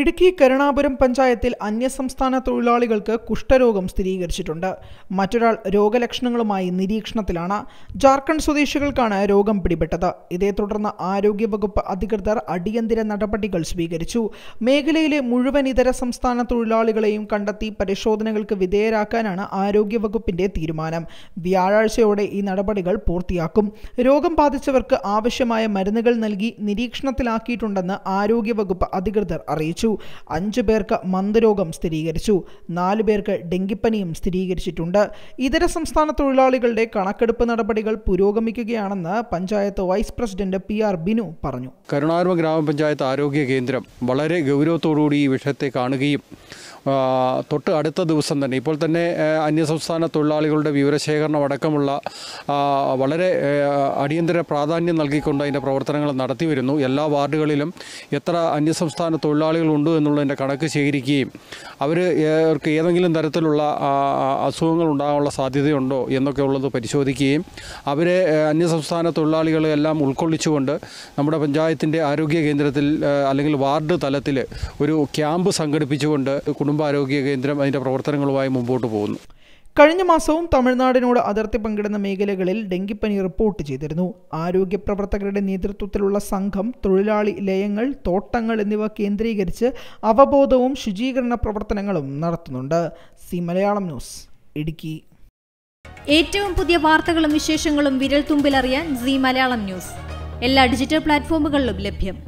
ഇടുക്കി കരുണാപുരം പഞ്ചായത്തിൽ അന്യസംസ്ഥാന തൊഴിലാളികൾക്ക് കുഷ്ഠരോഗം സ്ഥിരീകരിച്ചിട്ടുണ്ട് മറ്റൊരാൾ രോഗലക്ഷണങ്ങളുമായി നിരീക്ഷണത്തിലാണ് ജാർഖണ്ഡ് സ്വദേശികൾക്കാണ് രോഗം പിടിപെട്ടത് ഇതേ തുടർന്ന് ആരോഗ്യവകുപ്പ് അധികൃതർ അടിയന്തര നടപടികൾ സ്വീകരിച്ചു മേഖലയിലെ മുഴുവൻ ഇതര സംസ്ഥാന തൊഴിലാളികളെയും കണ്ടെത്തി പരിശോധനകൾക്ക് വിധേയരാക്കാനാണ് ആരോഗ്യവകുപ്പിന്റെ തീരുമാനം വ്യാഴാഴ്ചയോടെ ഈ നടപടികൾ പൂർത്തിയാക്കും രോഗം ബാധിച്ചവർക്ക് ആവശ്യമായ മരുന്നുകൾ നൽകി നിരീക്ഷണത്തിലാക്കിയിട്ടുണ്ടെന്ന് ആരോഗ്യവകുപ്പ് അധികൃതർ അറിയിച്ചു മരിച്ചു അഞ്ചു പേർക്ക് മന്ദരോഗം സ്ഥിരീകരിച്ചു നാലു പേർക്ക് ഡെങ്കിപ്പനിയും സ്ഥിരീകരിച്ചിട്ടുണ്ട് ഇതര സംസ്ഥാന തൊഴിലാളികളുടെ കണക്കെടുപ്പ് നടപടികൾ പുരോഗമിക്കുകയാണെന്ന് panchayat vice president P R Binu പറഞ്ഞു കരുണാർമ ഗ്രാമപഞ്ചായത്ത് ആരോഗ്യ കേന്ദ്രം വളരെ ഗൗരവത്തോടുകൂടി ഈ വിഷയത്തെ കാണുകയും തൊട്ട് അടുത്ത ദിവസം തന്നെ ഇപ്പോൾ തന്നെ അന്യസംസ്ഥാന തൊഴിലാളികളുടെ വിവരശേഖരണം അടക്കമുള്ള വളരെ അടിയന്തര പ്രാധാന്യം നൽകിക്കൊണ്ട് അതിൻ്റെ പ്രവർത്തനങ്ങൾ നടത്തി വരുന്നു എല്ലാ വാർഡുകളിലും എത്ര അന്യസംസ്ഥാന തൊഴിലാളികളുണ്ട് എന്നുള്ളതിൻ്റെ കണക്ക് ശേഖരിക്കുകയും അവർ അവർക്ക് ഏതെങ്കിലും തരത്തിലുള്ള അസുഖങ്ങൾ ഉണ്ടാകാനുള്ള സാധ്യതയുണ്ടോ എന്നൊക്കെ ഉള്ളത് പരിശോധിക്കുകയും അവരെ അന്യസംസ്ഥാന തൊഴിലാളികളെ എല്ലാം ഉൾക്കൊള്ളിച്ചുകൊണ്ട് നമ്മുടെ പഞ്ചായത്തിൻ്റെ ആരോഗ്യ കേന്ദ്രത്തിൽ അല്ലെങ്കിൽ വാർഡ് തലത്തിൽ ഒരു ക്യാമ്പ് സംഘടിപ്പിച്ചുകൊണ്ട് കുടുംബ കുടുംബാരോഗ്യ കേന്ദ്രം അതിൻ്റെ പ്രവർത്തനങ്ങളുമായി മുമ്പോട്ട് പോകുന്നു കഴിഞ്ഞ മാസവും തമിഴ്നാടിനോട് അതിർത്തി പങ്കിടുന്ന മേഖലകളിൽ ഡെങ്കിപ്പനി റിപ്പോർട്ട് ചെയ്തിരുന്നു ആരോഗ്യ പ്രവർത്തകരുടെ നേതൃത്വത്തിലുള്ള സംഘം തൊഴിലാളി ലയങ്ങൾ തോട്ടങ്ങൾ എന്നിവ കേന്ദ്രീകരിച്ച് അവബോധവും ശുചീകരണ പ്രവർത്തനങ്ങളും നടത്തുന്നുണ്ട് സി മലയാളം ന്യൂസ് ഇടുക്കി ഏറ്റവും പുതിയ വാർത്തകളും വിശേഷങ്ങളും വിരൽ തുമ്പിലറിയാൻ സി മലയാളം ന്യൂസ് എല്ലാ ഡിജിറ്റൽ പ്ലാറ്റ്ഫോമുകളിലും ലഭ്യം